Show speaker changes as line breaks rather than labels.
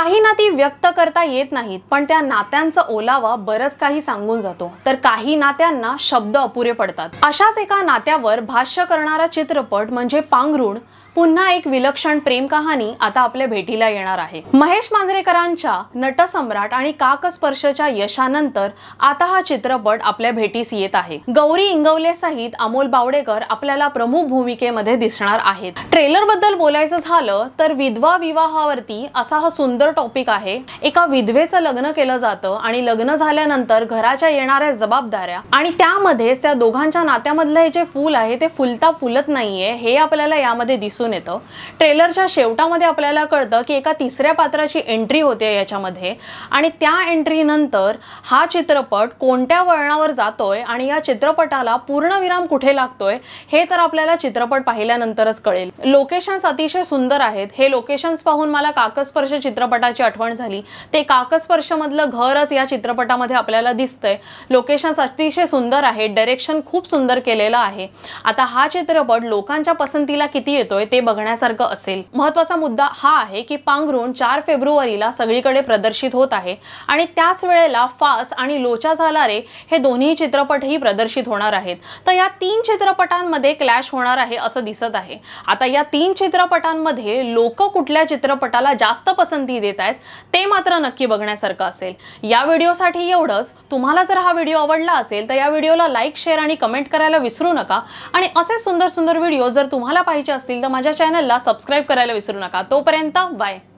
काही नाती व्यक्त करता येत नाहीत पण त्या नात्यांचा ओलावा बरंच काही सांगून जातो तर काही नात्यांना शब्द अपुरे पडतात अशाच एका नात्यावर भाष्य करणारा चित्रपट म्हणजे पांघरुण पुन्हा एक विलक्षण प्रेम कहाणी आता आपल्या भेटीला येणार आहे महेश मांजरेकरांच्या नटसम्राट आणि काकस्पर्शच्या यशानंतर आता हा चित्रपट आपल्या भेटीस येत आहे गौरी इंगवले सहित अमोल बावडेकर आपल्याला प्रमुख भूमिकेमध्ये दिसणार आहेत ट्रेलर बद्दल बोलायचं झालं तर विधवा विवाहावरती असा हा सुंदर टॉपिक आहे एका विधवेचं लग्न केलं जातं आणि लग्न झाल्यानंतर घराच्या येणाऱ्या जबाबदाऱ्या आणि त्यामध्येच त्या दोघांच्या नात्यामधलं हे जे फूल आहे ते फुलता फुलत नाहीये हे आपल्याला यामध्ये दिसून येतं ट्रेलरच्या शेवटामध्ये आपल्याला कळतं की एका तिसऱ्या पात्राची एंट्री होते याच्यामध्ये आणि त्या एंट्रीनंतर हा चित्रपट कोणत्या वळणावर जातोय आणि या चित्रपटाला पूर्णविराम कुठे लागतोय हे तर आपल्याला चित्रपट पाहिल्यानंतरच कळेल लोकेशन्स अतिशय सुंदर आहेत हे लोकेशन्स पाहून मला काकस्पर्श चित्रपट चित्रपटाची आठवण झाली ते काकस्पर्शमधलं घरच या चित्रपटामध्ये आपल्याला दिसतंय लोकेशन अतिशय सुंदर आहे डायरेक्शन खूप सुंदर केलेलं आहे आता हा चित्रपट लोकांच्या पसंतीला किती येतोय ते बघण्यासारखं असेल महत्वाचा मुद्दा हा आहे की पांघरून चार फेब्रुवारीला सगळीकडे प्रदर्शित होत आहे आणि त्याच वेळेला फास आणि लोचा झाला रे हे दोन्ही चित्रपटही प्रदर्शित होणार आहेत तर या तीन चित्रपटांमध्ये क्लॅश होणार आहे असं दिसत आहे आता या तीन चित्रपटांमध्ये लोक कुठल्या चित्रपटाला जास्त पसंती माहिती देत आहेत ते मात्र नक्की बघण्यासारखं असेल या व्हिडिओसाठी एवढंच तुम्हाला जर हा व्हिडिओ आवडला असेल तर या व्हिडिओला लाईक शेअर आणि कमेंट करायला विसरू नका आणि असे सुंदर सुंदर व्हिडिओ जर तुम्हाला पाहिजे असतील तर माझ्या चॅनलला सबस्क्राईब करायला विसरू नका तोपर्यंत बाय